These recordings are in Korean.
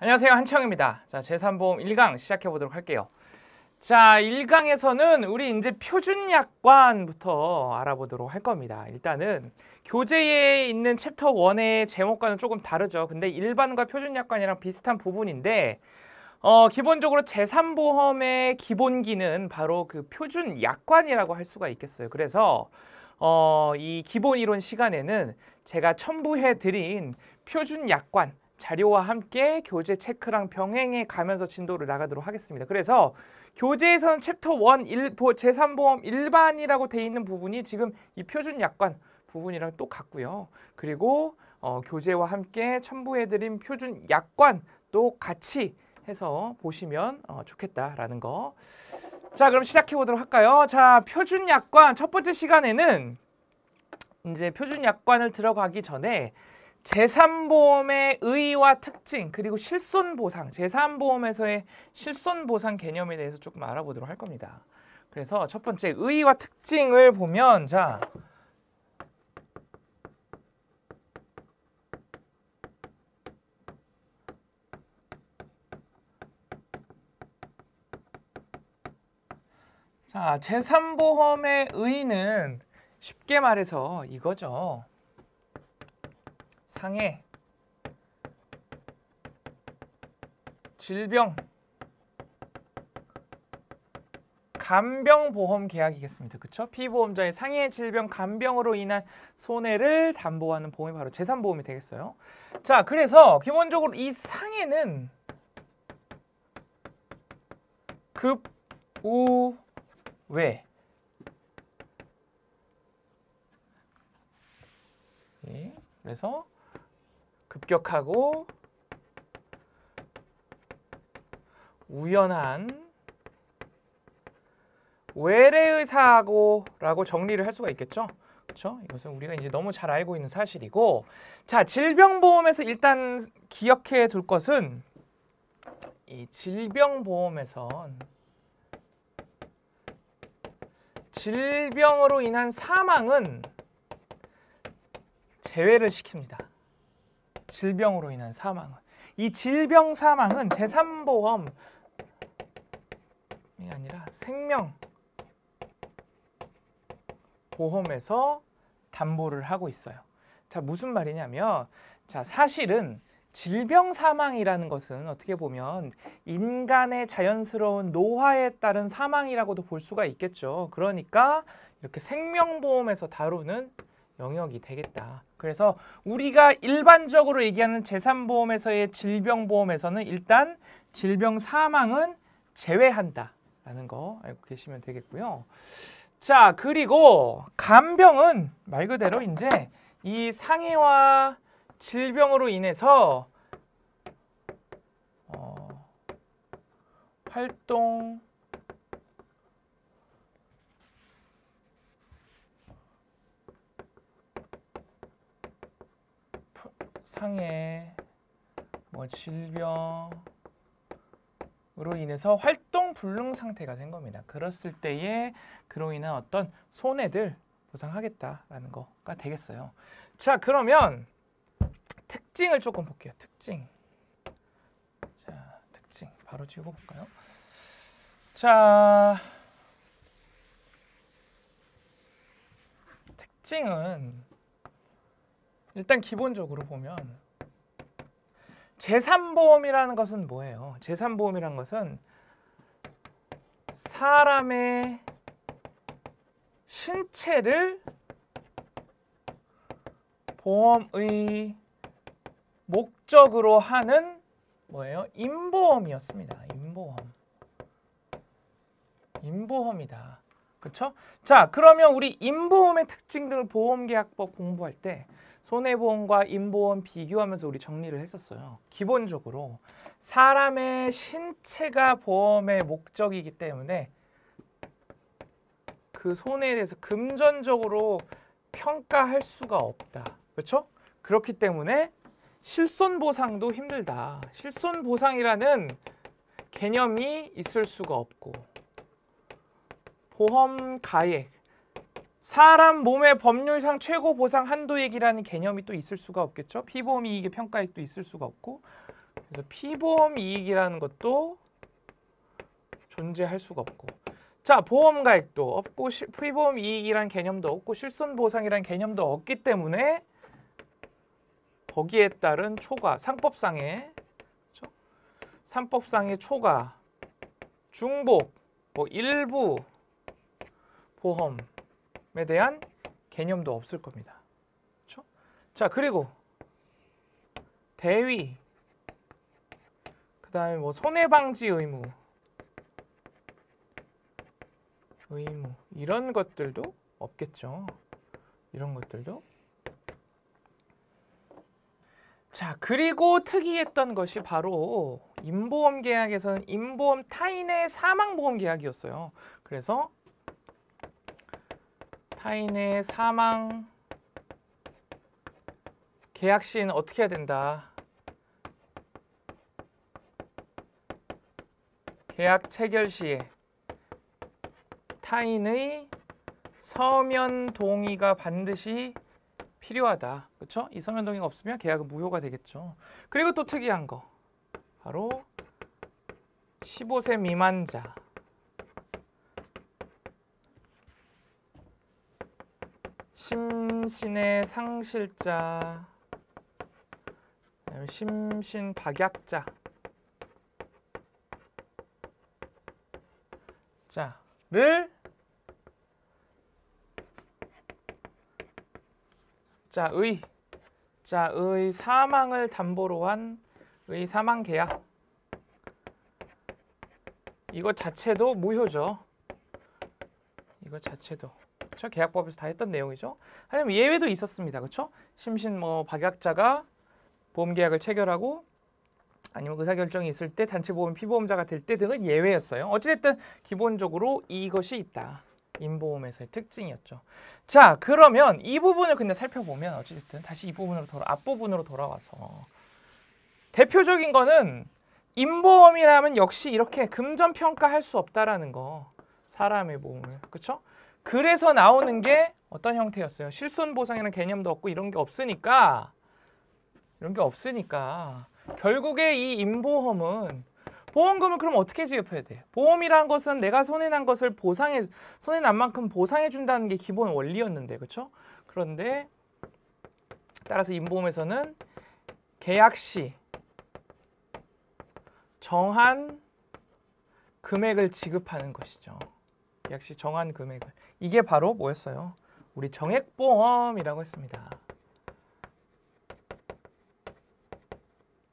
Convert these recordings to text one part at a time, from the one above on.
안녕하세요 한치영입니다 자 재산보험 1강 시작해 보도록 할게요 자 1강에서는 우리 이제 표준약관부터 알아보도록 할 겁니다 일단은 교재에 있는 챕터 1의 제목과는 조금 다르죠 근데 일반과 표준약관이랑 비슷한 부분인데 어, 기본적으로 재산보험의 기본기는 바로 그 표준약관이라고 할 수가 있겠어요 그래서 어, 이 기본 이론 시간에는 제가 첨부해 드린 표준약관 자료와 함께 교재 체크랑 병행해 가면서 진도를 나가도록 하겠습니다. 그래서 교재에서는 챕터 1, 1 제3보험 일반이라고 돼 있는 부분이 지금 이 표준 약관 부분이랑 똑같고요. 그리고 어, 교재와 함께 첨부해드린 표준 약관도 같이 해서 보시면 어, 좋겠다라는 거. 자, 그럼 시작해 보도록 할까요? 자, 표준 약관 첫 번째 시간에는 이제 표준 약관을 들어가기 전에 재산보험의 의의와 특징 그리고 실손보상 재산보험에서의 실손보상 개념에 대해서 조금 알아보도록 할 겁니다. 그래서 첫 번째 의의와 특징을 보면 자 자, 재산보험의 의의는 쉽게 말해서 이거죠. 상해 질병, 간병 보험 계약이겠습니다. 그렇죠? 피보험자의 상해 질병 간병으로 인한 손해를 담보하는 보험이 바로 재산 보험이 되겠어요. 자, 그래서 기본적으로 이 상해는 급우외 예, 그래서 급격하고 우연한 외래의 사고라고 정리를 할 수가 있겠죠. 그렇죠? 이것은 우리가 이제 너무 잘 알고 있는 사실이고 자 질병보험에서 일단 기억해 둘 것은 이 질병보험에선 질병으로 인한 사망은 제외를 시킵니다. 질병으로 인한 사망은 이 질병 사망은 재산보험이 아니라 생명 보험에서 담보를 하고 있어요. 자, 무슨 말이냐면 자, 사실은 질병 사망이라는 것은 어떻게 보면 인간의 자연스러운 노화에 따른 사망이라고도 볼 수가 있겠죠. 그러니까 이렇게 생명보험에서 다루는 영역이 되겠다. 그래서 우리가 일반적으로 얘기하는 재산보험에서의 질병보험에서는 일단 질병 사망은 제외한다라는 거 알고 계시면 되겠고요. 자, 그리고 간병은 말 그대로 이제 이 상해와 질병으로 인해서 어, 활동 상해, 뭐 질병으로 인해서 활동 불능 상태가 된 겁니다. 그랬을 때에 그로 인한 어떤 손해들 보상하겠다라는 거가 되겠어요. 자, 그러면 특징을 조금 볼게요. 특징. 자, 특징 바로 지우 볼까요? 자, 특징은 일단 기본적으로 보면 재산보험이라는 것은 뭐예요? 재산보험이라는 것은 사람의 신체를 보험의 목적으로 하는 뭐예요? 임보험이었습니다. 임보험. 임보험이다. 그렇죠? 자, 그러면 우리 임보험의 특징들을 보험계약법 공부할 때 손해보험과 임보험 비교하면서 우리 정리를 했었어요. 기본적으로 사람의 신체가 보험의 목적이기 때문에 그 손해에 대해서 금전적으로 평가할 수가 없다. 그렇죠? 그렇기 때문에 실손 보상도 힘들다. 실손 보상이라는 개념이 있을 수가 없고 보험 가액 사람 몸의 법률상 최고 보상 한도액이라는 개념이 또 있을 수가 없겠죠. 피보험 이익의 평가액도 있을 수가 없고 그래서 피보험 이익이라는 것도 존재할 수가 없고 자 보험가액도 없고 시, 피보험 이익이란 개념도 없고 실손보상이란 개념도 없기 때문에 거기에 따른 초과 상법상의 그렇죠? 상법상의 초과 중복 뭐 일부 보험 에 대한 개념도 없을 겁니다. 그렇죠? 자, 그리고 대위 그다음에 뭐 손해 방지 의무 의무 이런 것들도 없겠죠. 이런 것들도 자, 그리고 특이했던 것이 바로 임보험 계약에서는 임보험 타인의 사망보험 계약이었어요. 그래서 타인의 사망 계약 시에는 어떻게 해야 된다. 계약 체결 시에 타인의 서면 동의가 반드시 필요하다. 그렇죠? 이 서면 동의가 없으면 계약은 무효가 되겠죠. 그리고 또 특이한 거. 바로 15세 미만자 심신의 상실자 심신 박약자 자를 자의 자의 사망을 담보로 한 의 사망 계약 이거 자체도 무효죠. 이거 자체도 그렇죠? 계약법에서 다 했던 내용이죠. 하지만 예외도 있었습니다. 그렇죠? 심신 뭐 박약자가 보험 계약을 체결하고 아니면 의사결정이 있을 때 단체보험 피보험자가 될 때 등은 예외였어요. 어찌됐든 기본적으로 이것이 있다. 인보험에서의 특징이었죠. 자 그러면 이 부분을 근데 살펴보면 어찌됐든 다시 이 부분으로 돌아 앞부분으로 돌아와서 대표적인 거는 인보험이라면 역시 이렇게 금전평가할 수 없다라는 거 사람의 몸을 그렇죠? 그래서 나오는 게 어떤 형태였어요? 실손 보상이라는 개념도 없고 이런 게 없으니까 이런 게 없으니까 결국에 이 임보험은 보험금을 그럼 어떻게 지급해야 돼? 보험이란 것은 내가 손해난 것을 보상해 손해난 만큼 보상해 준다는 게 기본 원리였는데 그렇죠? 그런데 따라서 임보험에서는 계약 시 정한 금액을 지급하는 것이죠. 역시 정한 금액을 이게 바로 뭐였어요? 우리 정액보험이라고 했습니다.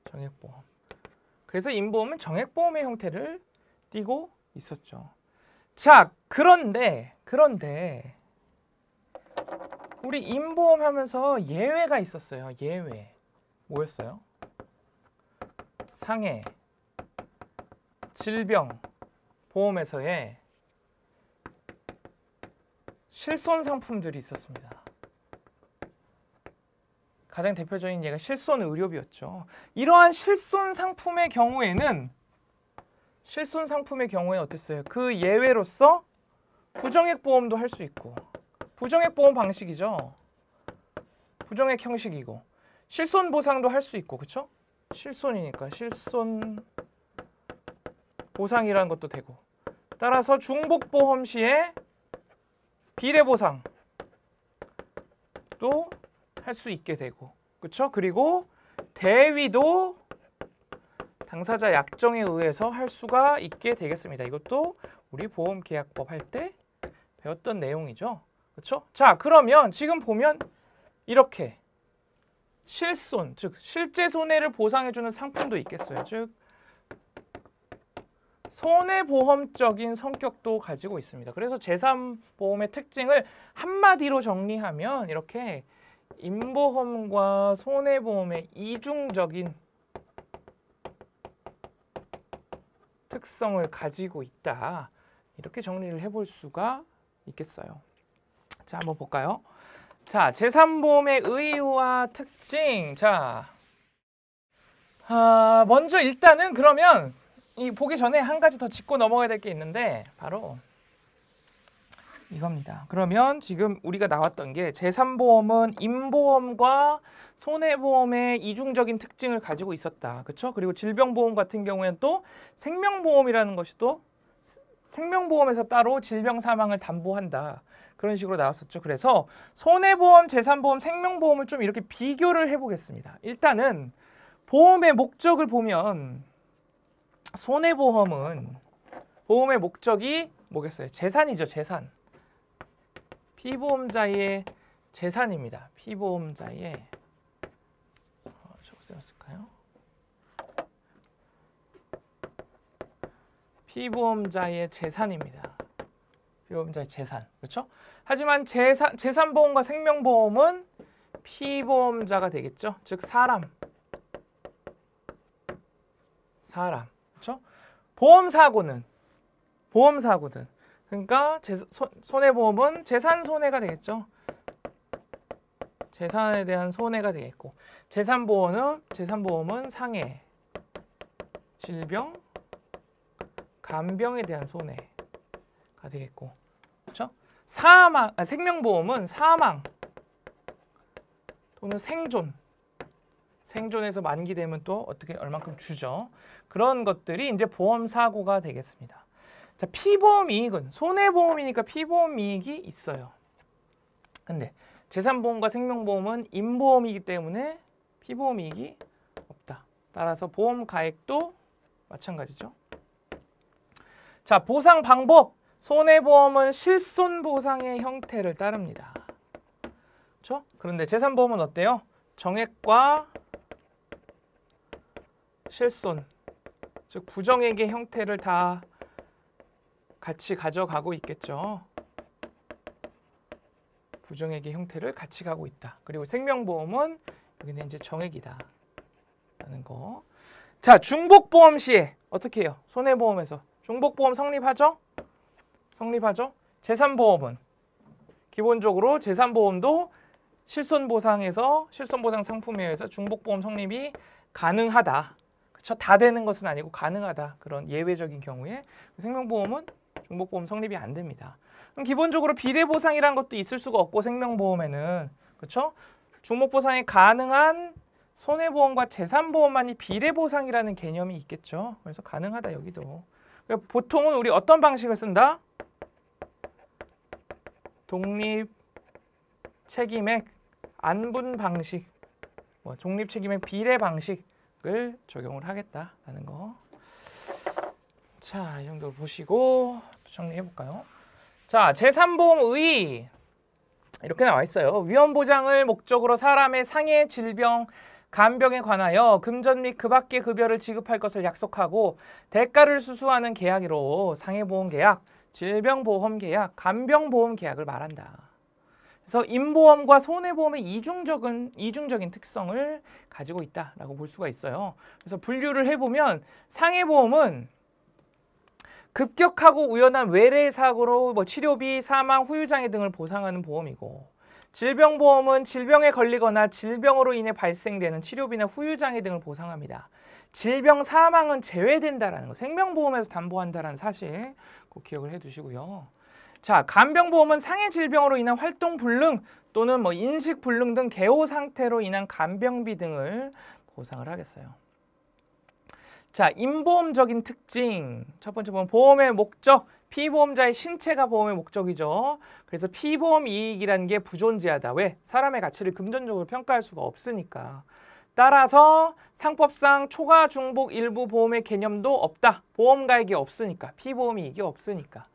정액보험. 그래서 임보험은 정액보험의 형태를 띄고 있었죠. 자, 그런데 그런데 우리 임보험 하면서 예외가 있었어요. 예외. 뭐였어요? 상해, 질병, 보험에서의 실손 상품들이 있었습니다. 가장 대표적인 예가 실손 의료비였죠. 이러한 실손 상품의 경우에는 실손 상품의 경우에는 어땠어요? 그 예외로서 부정액 보험도 할 수 있고 부정액 보험 방식이죠. 부정액 형식이고 실손 보상도 할 수 있고 그렇죠? 실손이니까 실손 보상이라는 것도 되고 따라서 중복 보험 시에 비례 보상도 할 수 있게 되고 그렇죠? 그리고 대위도 당사자 약정에 의해서 할 수가 있게 되겠습니다. 이것도 우리 보험계약법 할 때 배웠던 내용이죠. 그렇죠? 자, 그러면 지금 보면 이렇게 실손, 즉 실제 손해를 보상해주는 상품도 있겠어요. 즉 손해보험적인 성격도 가지고 있습니다. 그래서 재산보험의 특징을 한마디로 정리하면 이렇게 임보험과 손해보험의 이중적인 특성을 가지고 있다. 이렇게 정리를 해볼 수가 있겠어요. 자, 한번 볼까요? 자, 재산보험의 의의와 특징. 자, 아, 먼저 일단은 그러면 이 보기 전에 한 가지 더 짚고 넘어가야 될 게 있는데 바로 이겁니다. 그러면 지금 우리가 나왔던 게 재산보험은 임보험과 손해보험의 이중적인 특징을 가지고 있었다. 그렇죠? 그리고 질병보험 같은 경우에는 또 생명보험이라는 것이 또 생명보험에서 따로 질병 사망을 담보한다. 그런 식으로 나왔었죠. 그래서 손해보험, 재산보험, 생명보험을 좀 이렇게 비교를 해보겠습니다. 일단은 보험의 목적을 보면 손해보험은 보험의 목적이 뭐겠어요? 재산이죠, 재산. 피보험자의 재산입니다. 피보험자의 어, 저을까요 피보험자의 재산입니다. 피보험자의 재산. 그렇죠? 하지만 재산, 재산보험과 생명보험은 피보험자가 되겠죠? 즉 사람. 사람. 보험 사고는 보험 사고든 그러니까 재사, 손, 손해보험은 재산 손해가 되겠죠. 재산에 대한 손해가 되겠고 재산 보험은 재산 보험은 상해, 질병, 간병에 대한 손해가 되겠고 그렇죠? 사망 아, 생명보험은 사망 또는 생존 생존해서 만기 되면 또 어떻게 얼만큼 주죠. 그런 것들이 이제 보험 사고가 되겠습니다. 자, 피보험 이익은 손해보험이니까 피보험 이익이 있어요. 근데 재산보험과 생명보험은 임보험이기 때문에 피보험 이익이 없다. 따라서 보험 가액도 마찬가지죠. 자, 보상 방법. 손해보험은 실손보상의 형태를 따릅니다. 그렇죠? 그런데 재산보험은 어때요? 정액과 실손, 즉 부정액의 형태를 다 같이 가져가고 있겠죠. 부정액의 형태를 같이 가고 있다. 그리고 생명보험은 여기는 이제 정액이다. 라는 거. 자, 중복보험 시에 어떻게 해요? 손해보험에서. 중복보험 성립하죠? 성립하죠? 재산보험은 기본적으로 재산보험도 실손보상에서 실손보상 상품에 의해서 중복보험 성립이 가능하다. 다 되는 것은 아니고 가능하다. 그런 예외적인 경우에 생명보험은 중복보험 성립이 안 됩니다. 그럼 기본적으로 비례보상이란 것도 있을 수가 없고 생명보험에는 그렇죠. 중복보상이 가능한 손해보험과 재산보험만이 비례보상이라는 개념이 있겠죠. 그래서 가능하다 여기도. 보통은 우리 어떤 방식을 쓴다? 독립 책임액 안분 방식, 뭐 독립 책임액 비례 방식 공약을 적용을 하겠다라는 거. 자, 이 정도 보시고 정리해 볼까요? 자, 제3보험의 이렇게 나와 있어요. 위험 보장을 목적으로 사람의 상해 질병 간병에 관하여 금전 및그 밖의 급여를 지급할 것을 약속하고 대가를 수수하는 계약으로 상해보험 계약, 질병보험 계약, 간병보험 계약을 말한다. 그래서 임보험과 손해보험의 이중적인, 이중적인 특성을 가지고 있다라고 볼 수가 있어요. 그래서 분류를 해보면 상해보험은 급격하고 우연한 외래 사고로 뭐 치료비, 사망, 후유장애 등을 보상하는 보험이고 질병보험은 질병에 걸리거나 질병으로 인해 발생되는 치료비나 후유장애 등을 보상합니다. 질병 사망은 제외된다라는 거, 생명보험에서 담보한다라는 사실 꼭 기억을 해두시고요. 자, 간병보험은 상해 질병으로 인한 활동 불능 또는 뭐 인식 불능 등 개호 상태로 인한 간병비 등을 보상을 하겠어요. 자, 인보험적인 특징. 첫 번째 보면 보험의 목적, 피보험자의 신체가 보험의 목적이죠. 그래서 피보험 이익이라는 게 부존재하다. 왜? 사람의 가치를 금전적으로 평가할 수가 없으니까. 따라서 상법상 초과 중복 일부 보험의 개념도 없다. 보험 가액이 없으니까. 피보험 이익이 없으니까.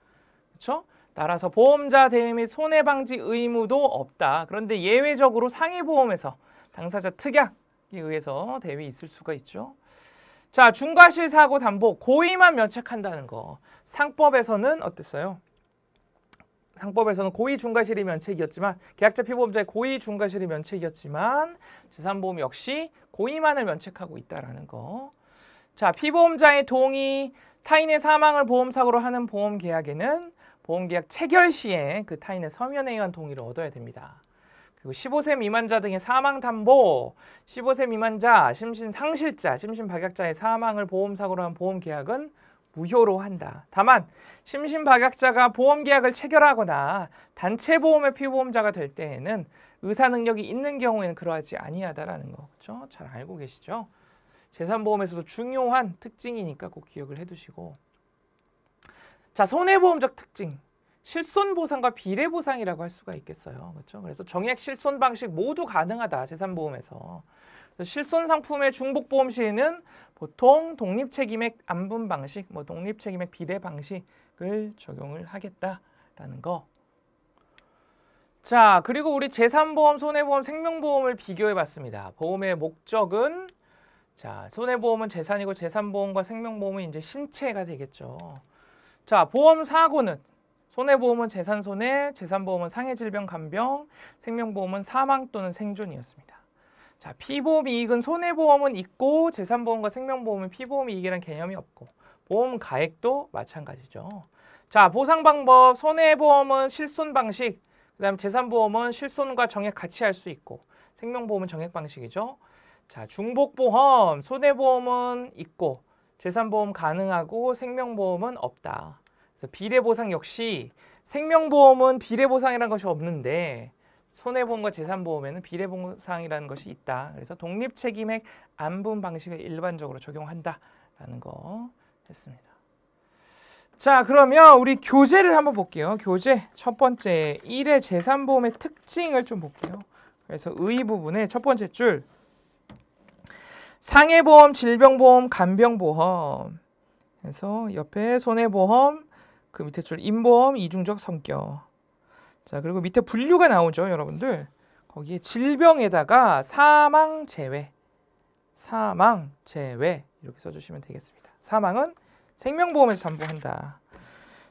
그렇죠? 따라서 보험자 대회 및 손해방지 의무도 없다. 그런데 예외적으로 상해보험에서 당사자 특약에 의해서 대위 있을 수가 있죠. 자, 중과실 사고 담보 고의만 면책한다는 거. 상법에서는 어땠어요? 상법에서는 고의 중과실이 면책이었지만 계약자 피보험자의 고의 중과실이 면책이었지만 재산보험 역시 고의만을 면책하고 있다라는 거. 자, 피보험자의 동의, 타인의 사망을 보험사고로 하는 보험 계약에는 보험계약 체결 시에 그 타인의 서면에 의한 동의를 얻어야 됩니다. 그리고 15세 미만자 등의 사망담보, 15세 미만자, 심신상실자, 심신박약자의 사망을 보험사고로 한 보험계약은 무효로 한다. 다만 심신박약자가 보험계약을 체결하거나 단체보험의 피보험자가 될 때에는 의사 능력이 있는 경우에는 그러하지 아니하다라는 거. 그렇죠? 잘 알고 계시죠? 재산보험에서도 중요한 특징이니까 꼭 기억을 해두시고 자, 손해보험적 특징. 실손 보상과 비례 보상이라고 할 수가 있겠어요. 그렇죠? 그래서 정액 실손 방식 모두 가능하다. 재산 보험에서. 실손 상품의 중복 보험 시에는 보통 독립 책임액 안분 방식, 뭐 독립 책임액 비례 방식을 적용을 하겠다라는 거. 자, 그리고 우리 재산보험, 손해보험, 생명보험을 비교해 봤습니다. 보험의 목적은 자, 손해보험은 재산이고 재산보험과 생명보험은 이제 신체가 되겠죠. 자, 보험 사고는 손해보험은 재산손해, 재산보험은 상해질병, 간병, 생명보험은 사망 또는 생존이었습니다. 자, 피보험 이익은 손해보험은 있고 재산보험과 생명보험은 피보험 이익이란 개념이 없고 보험 가액도 마찬가지죠. 자, 보상 방법 손해보험은 실손 방식, 그다음 재산보험은 실손과 정액 같이 할 수 있고 생명보험은 정액 방식이죠. 자, 중복보험 손해보험은 있고 재산보험 가능하고 생명보험은 없다. 그래서 비례보상 역시 생명보험은 비례보상이라는 것이 없는데 손해보험과 재산보험에는 비례보상이라는 것이 있다. 그래서 독립책임액 안분 방식을 일반적으로 적용한다라는 거 했습니다. 자 그러면 우리 교재를 한번 볼게요. 교재 첫 번째 1의 재산보험의 특징을 좀 볼게요. 그래서 의부분에첫 번째 줄 상해보험, 질병보험, 간병보험. 그래서 옆에 손해보험, 그 밑에 줄 인보험, 이중적 성격. 자, 그리고 밑에 분류가 나오죠, 여러분들. 거기에 질병에다가 사망 제외. 사망 제외. 이렇게 써주시면 되겠습니다. 사망은 생명보험에서 전부한다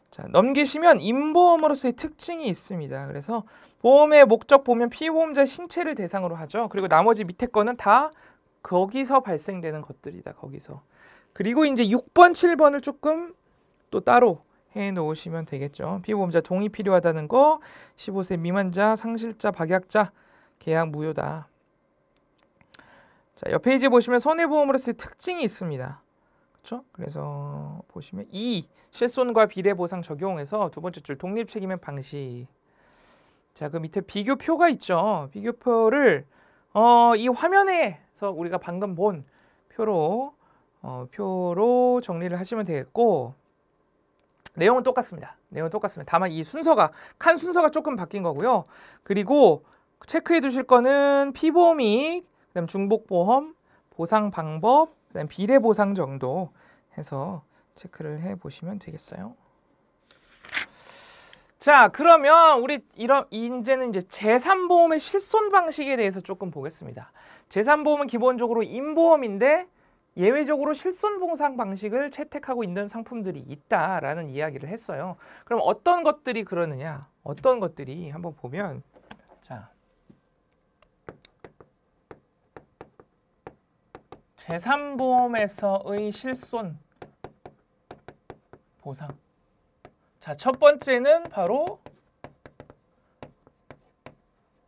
자, 넘기시면 임보험으로서의 특징이 있습니다. 그래서 보험의 목적 보면 피보험자 신체를 대상으로 하죠. 그리고 나머지 밑에 거는 다 거기서 발생되는 것들이다. 거기서. 그리고 이제 6번, 7번을 조금 또 따로 해 놓으시면 되겠죠. 피보험자 동의 필요하다는 거, 15세 미만자, 상실자, 박약자, 계약 무효다. 자, 옆 페이지 보시면 손해보험으로서의 특징이 있습니다. 그렇죠? 그래서 보시면 2. 실손과 비례 보상 적용해서 두 번째 줄 독립 책임의 방식. 자, 그 밑에 비교표가 있죠. 비교표를 어, 이 화면에서 우리가 방금 본 표로 어, 표로 정리를 하시면 되겠고 내용은 똑같습니다. 내용은 똑같습니다. 다만 이 순서가 칸 순서가 조금 바뀐 거고요. 그리고 체크해 두실 거는 피보험이 그다음 중복보험 보상 방법 그다음 비례 보상 정도 해서 체크를 해 보시면 되겠어요. 자 그러면 우리 이런 이제는 이제 재산보험의 실손 방식에 대해서 조금 보겠습니다. 재산보험은 기본적으로 인보험인데 예외적으로 실손보상 방식을 채택하고 있는 상품들이 있다라는 이야기를 했어요. 그럼 어떤 것들이 그러느냐? 어떤 것들이 한번 보면 자 재산보험에서의 실손 보상 자, 첫 번째는 바로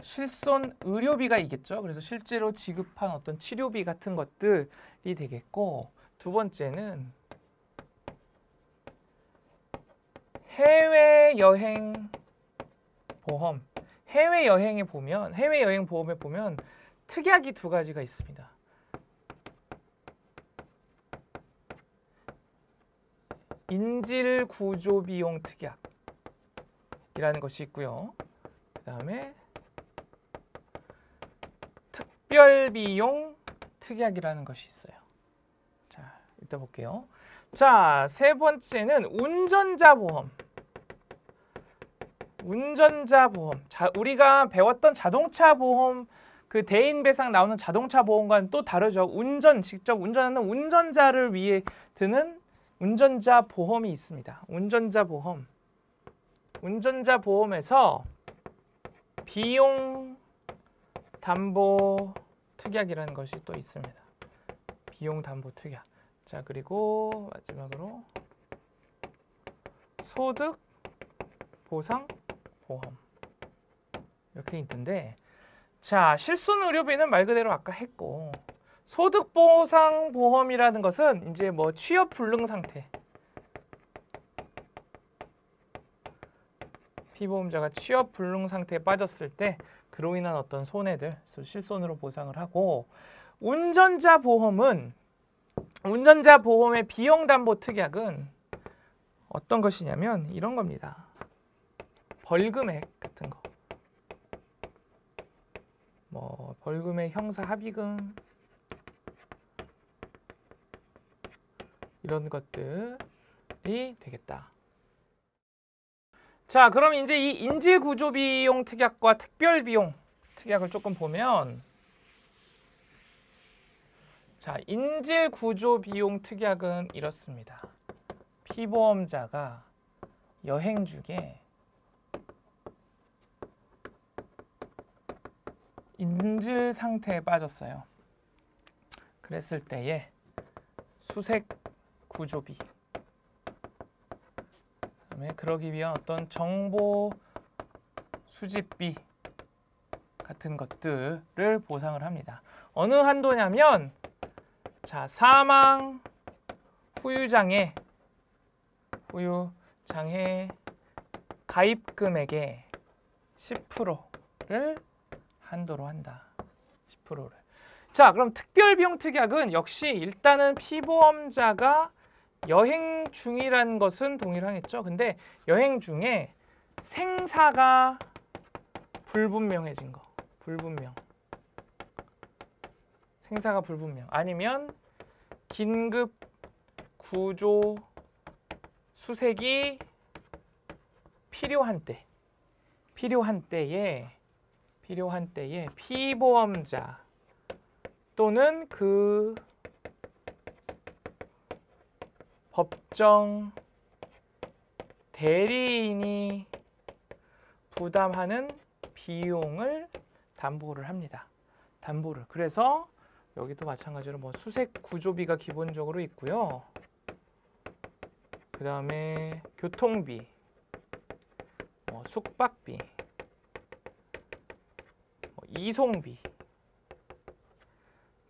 실손 의료비가 있겠죠. 그래서 실제로 지급한 어떤 치료비 같은 것들이 되겠고 두 번째는 해외여행 보험 해외여행에 보면 해외여행 보험에 보면 특약이 두 가지가 있습니다. 인질 구조 비용 특약이라는 것이 있고요. 그다음에 특별 비용 특약이라는 것이 있어요. 자, 일단 볼게요. 자, 세 번째는 운전자 보험. 운전자 보험. 자, 우리가 배웠던 자동차 보험 그 대인 배상 나오는 자동차 보험과는 또 다르죠. 운전 직접 운전하는 운전자를 위해 드는 운전자 보험이 있습니다. 운전자 보험. 운전자 보험에서 비용 담보 특약이라는 것이 또 있습니다. 비용 담보 특약. 자, 그리고 마지막으로 소득 보상 보험. 이렇게 있는데 자, 실손 의료비는 말 그대로 아까 했고 소득보상 보험이라는 것은 이제 뭐 취업 불능 상태 피보험자가 취업 불능 상태에 빠졌을 때 그로 인한 어떤 손해들 실손으로 보상을 하고 운전자 보험은 운전자 보험의 비용 담보 특약은 어떤 것이냐면 이런 겁니다. 벌금액 같은 거. 뭐 벌금액 형사 합의금 이런 것들이 되겠다. 자, 그럼 이제 이 인재 구조 비용 특약과 특별 비용 특약을 조금 보면 자, 인재 구조 비용 특약은 이렇습니다. 피보험자가 여행 중에 인질 상태에 빠졌어요. 그랬을 때에 수색 구조비 그다음에 그러기 위한 어떤 정보 수집비 같은 것들을 보상을 합니다. 어느 한도냐면 자 사망 후유장애 후유장애 가입금액의 10%를 한도로 한다. 10%를. 자, 그럼 특별비용 특약은 역시 일단은 피보험자가 여행 중이라는 것은 동일하겠죠. 근데 여행 중에 생사가 불분명해진 거. 불분명. 생사가 불분명. 아니면 긴급 구조 수색이 필요한 때. 필요한 때에 필요한 때에 피보험자 또는 그 법정 대리인이 부담하는 비용을 담보를 합니다. 담보를. 그래서 여기도 마찬가지로 뭐 수색 구조비가 기본적으로 있고요. 그 다음에 교통비, 뭐 숙박비, 뭐 이송비,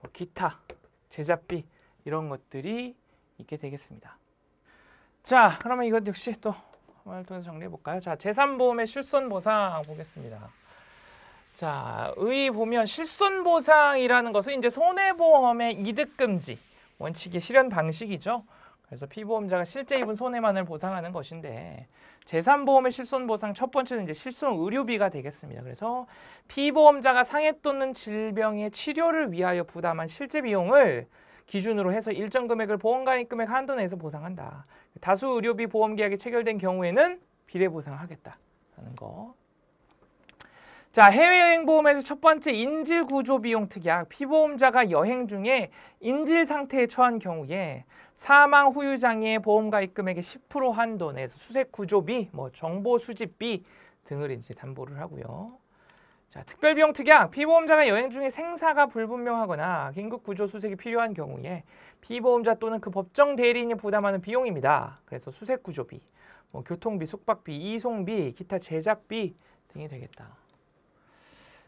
뭐 기타, 제작비 이런 것들이 있게 되겠습니다. 자, 그러면 이것 역시 또 한번 통해서 정리해 볼까요? 자, 재산보험의 실손보상 보겠습니다. 자, 의 보면 실손보상이라는 것은 이제 손해보험의 이득금지 원칙의 실현 방식이죠. 그래서 피보험자가 실제 입은 손해만을 보상하는 것인데 재산보험의 실손보상 첫 번째는 이제 실손 의료비가 되겠습니다. 그래서 피보험자가 상해 또는 질병의 치료를 위하여 부담한 실제 비용을 기준으로 해서 일정 금액을 보험가입 금액 한도 내에서 보상한다. 다수 의료비 보험 계약이 체결된 경우에는 비례 보상하겠다라는 거. 자, 해외여행 보험에서 첫 번째 인질 구조 비용 특약. 피보험자가 여행 중에 인질 상태에 처한 경우에 사망 후유 장애 보험 가입 금액의 10% 한도 내에서 수색 구조비, 뭐 정보 수집비 등을 이제 담보를 하고요. 자, 특별비용 특약, 피보험자가 여행 중에 생사가 불분명하거나 긴급구조 수색이 필요한 경우에 피보험자 또는 그 법정 대리인이 부담하는 비용입니다. 그래서 수색구조비, 뭐 교통비, 숙박비, 이송비, 기타 제작비 등이 되겠다.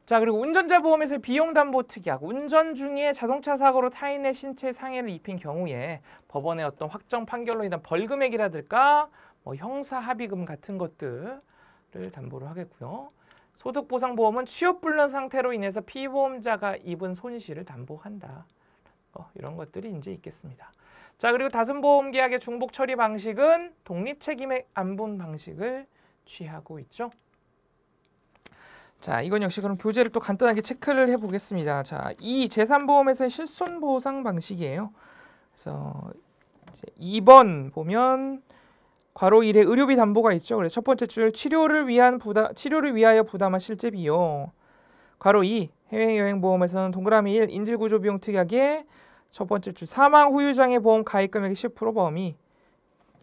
자, 그리고 운전자 보험에서 비용담보 특약, 운전 중에 자동차 사고로 타인의 신체 상해를 입힌 경우에 법원의 어떤 확정 판결로 인한 벌금액이라든가 뭐 형사 합의금 같은 것들을 담보를 하겠고요. 소득보상보험은 취업불량 상태로 인해서 피보험자가 입은 손실을 담보한다. 어, 이런 것들이 이제 있겠습니다. 자 그리고 다슴보험계약의 중복 처리 방식은 독립책임의 안분 방식을 취하고 있죠. 자, 이건 역시 그럼 교재를 또 간단하게 체크를 해보겠습니다. 자, 이 재산보험에서의 실손보상 방식이에요. 그래서 이제 2번 보면 괄호 1에 의료비 담보가 있죠. 그래서 첫 번째 줄 치료를 위한 부담 치료를 위하여 부담한 실제 비용. 괄호 2 해외 여행 보험에서는 동그라미 1 인질 구조 비용 특약에첫 번째 줄 사망 후유장애 보험 가입 금액의 10% 범위.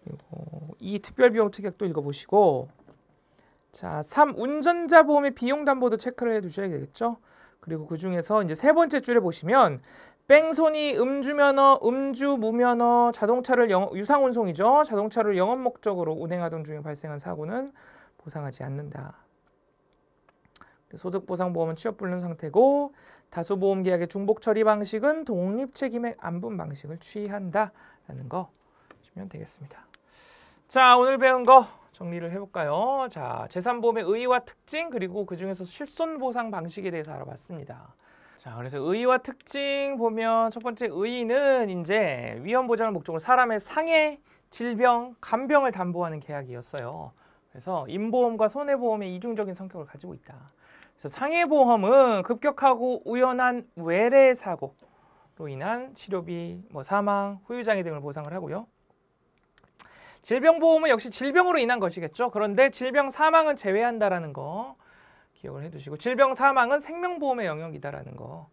그리고 2 특별 비용 특약도 읽어 보시고 자, 3 운전자 보험의 비용 담보도 체크를 해 두셔야 되겠죠. 그리고 그 중에서 이제 세 번째 줄에 보시면 뺑소니 음주면허, 음주 무면허, 자동차를 영, 업 유상 운송이죠. 자동차를 영업 목적으로 운행하던 중에 발생한 사고는 보상하지 않는다. 소득보상보험은 취업불능 상태고 다수보험계약의 중복 처리 방식은 독립책임액 안분 방식을 취한다라는 거 보시면 되겠습니다. 자 오늘 배운 거 정리를 해볼까요? 자, 재산보험의 의의와 특징 그리고 그중에서 실손보상 방식에 대해서 알아봤습니다. 자, 그래서 의의와 특징 보면 첫 번째 의의는 이제 위험 보장을 목적으로 사람의 상해, 질병, 간병을 담보하는 계약이었어요. 그래서 임보험과 손해보험의 이중적인 성격을 가지고 있다. 그래서 상해보험은 급격하고 우연한 외래 사고로 인한 치료비, 뭐 사망, 후유장애 등을 보상을 하고요. 질병보험은 역시 질병으로 인한 것이겠죠. 그런데 질병 사망은 제외한다라는 거 기억을 해두시고 질병 사망은 생명보험의 영역이다라는 거.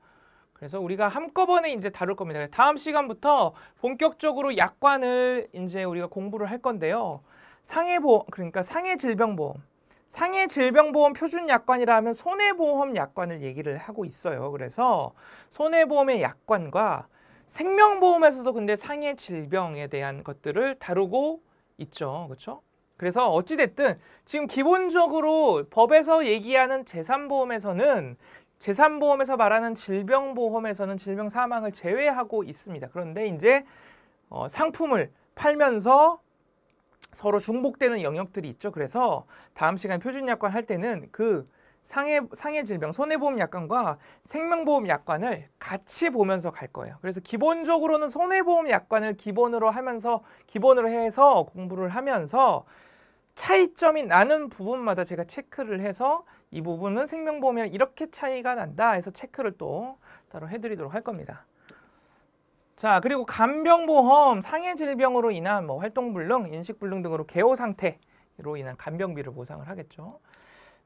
그래서 우리가 한꺼번에 이제 다룰 겁니다. 다음 시간부터 본격적으로 약관을 이제 우리가 공부를 할 건데요. 상해보험, 그러니까 상해질병보험. 상해질병보험 표준약관이라 하면 손해보험 약관을 얘기를 하고 있어요. 그래서 손해보험의 약관과 생명보험에서도 근데 상해질병에 대한 것들을 다루고 있죠. 그렇죠? 그래서 어찌됐든 지금 기본적으로 법에서 얘기하는 재산보험에서는 재산보험에서 말하는 질병보험에서는 질병 사망을 제외하고 있습니다. 그런데 이제 어, 상품을 팔면서 서로 중복되는 영역들이 있죠. 그래서 다음 시간 표준약관 할 때는 그 상해, 상해 질병, 손해보험 약관과 생명보험 약관을 같이 보면서 갈 거예요. 그래서 기본적으로는 손해보험 약관을 기본으로 하면서, 기본으로 해서 공부를 하면서 차이점이 나는 부분마다 제가 체크를 해서 이 부분은 생명보험이랑 이렇게 차이가 난다 해서 체크를 또 따로 해드리도록 할 겁니다. 자 그리고 간병보험 상해 질병으로 인한 뭐 활동불능, 인식불능 등으로 개호 상태로 인한 간병비를 보상을 하겠죠.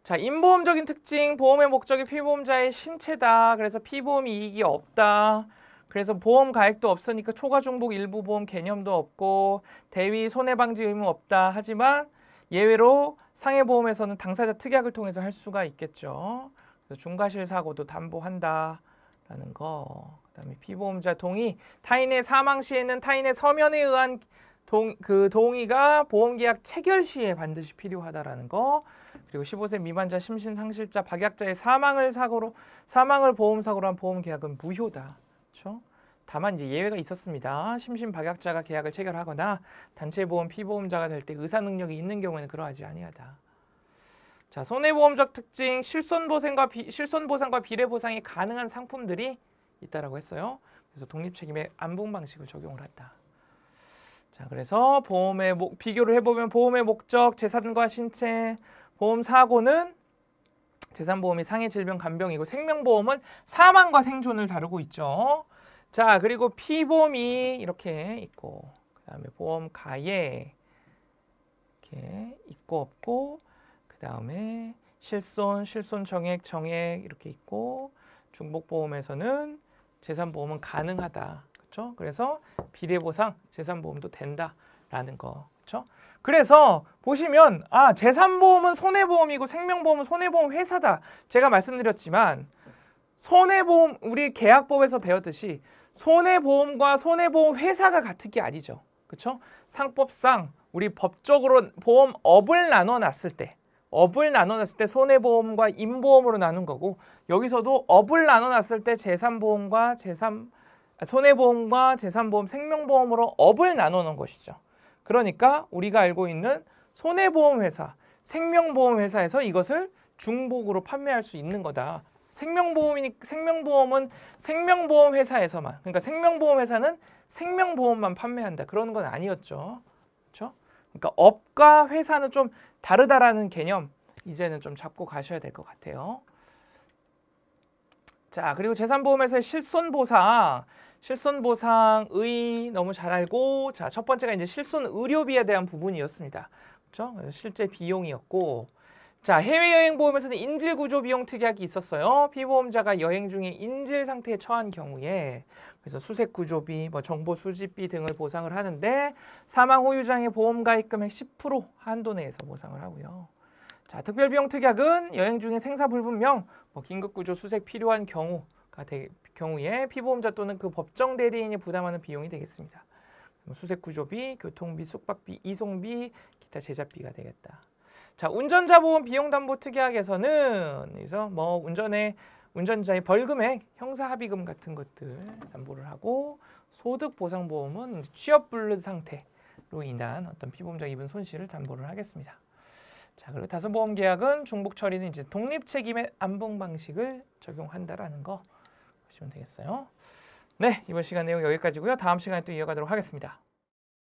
자, 인보험적인 특징, 보험의 목적이 피보험자의 신체다. 그래서 피보험 이익이 없다. 그래서 보험 가액도 없으니까 초과 중복 일부 보험 개념도 없고 대위 손해 방지 의무 없다. 하지만 예외로 상해 보험에서는 당사자 특약을 통해서 할 수가 있겠죠. 그래서 중과실 사고도 담보한다라는 거. 그다음에 피보험자 동의, 타인의 사망 시에는 타인의 서면에 의한 동, 그 동의가 보험계약 체결 시에 반드시 필요하다라는 거. 그리고 15세 미만자 심신상실자 박약자의 사망을 사고로 사망을 보험사고로 한 보험계약은 무효다. 그렇죠? 다만 이제 예외가 있었습니다. 심신 박약자가 계약을 체결하거나 단체 보험 피보험자가 될 때 의사 능력이 있는 경우에는 그러하지 아니하다. 자, 손해보험적 특징 실손보상과 실손보상과 비례보상이 가능한 상품들이 있다라고 했어요. 그래서 독립책임의 안분 방식을 적용을 했다. 자, 그래서 보험의 목, 비교를 해보면 보험의 목적, 재산과 신체, 보험 사고는 재산보험이 상해 질병 간병이고 생명보험은 사망과 생존을 다루고 있죠. 자 그리고 피보험이 이렇게 있고 그 다음에 보험가에 이렇게 있고 없고 그 다음에 실손, 실손 정액, 정액 이렇게 있고 중복보험에서는 재산보험은 가능하다. 그렇죠? 그래서 비례보상 재산보험도 된다라는 거. 그렇죠? 그래서 보시면 아 재산보험은 손해보험이고 생명보험은 손해보험 회사다. 제가 말씀드렸지만 손해보험 우리 계약법에서 배웠듯이 손해보험과 손해보험 회사가 같은 게 아니죠. 그렇죠? 상법상 우리 법적으로 보험업을 나눠 놨을 때 업을 나눠 놨을 때 손해보험과 임보험으로 나눈 거고 여기서도 업을 나눠 놨을 때 재산보험과 재산 아, 손해보험과 재산보험, 생명보험으로 업을 나누는 것이죠. 그러니까 우리가 알고 있는 손해보험회사, 생명보험회사에서 이것을 중복으로 판매할 수 있는 거다. 생명보험이 생명보험은 생명보험 회사에서만 그러니까 생명보험 회사는 생명보험만 판매한다 그런 건 아니었죠. 그렇죠? 그러니까 업과 회사는 좀 다르다라는 개념 이제는 좀 잡고 가셔야 될 것 같아요. 자 그리고 재산보험에서의 실손보상 실손 보상의 너무 잘 알고 자 첫 번째가 이제 실손 의료비에 대한 부분이었습니다. 그렇죠? 실제 비용이었고 자 해외여행 보험에서는 인질구조 비용 특약이 있었어요. 피보험자가 여행 중에 인질 상태에 처한 경우에 그래서 수색구조비, 뭐 정보 수집비 등을 보상을 하는데 사망 후유장의 보험 가입 금액 10% 한도 내에서 보상을 하고요. 자 특별비용 특약은 여행 중에 생사불분명, 뭐 긴급구조 수색 필요한 경우가 되, 경우에 피보험자 또는 그 법정 대리인이 부담하는 비용이 되겠습니다. 뭐 수색구조비, 교통비, 숙박비, 이송비, 기타 제작비가 되겠다. 자, 운전자 보험 비용 담보 특약에서는 그래서 뭐 운전에 운전자의 벌금액, 형사합의금 같은 것들 담보를 하고 소득보상보험은 취업 불능 상태로 인한 어떤 피보험자 입은 손실을 담보를 하겠습니다. 자 그리고 다수보험 계약은 중복 처리는 이제 독립 책임의 안봉 방식을 적용한다라는 거. 보시면 되겠어요. 네, 이번 시간 내용 여기까지고요. 다음 시간에 또 이어가도록 하겠습니다.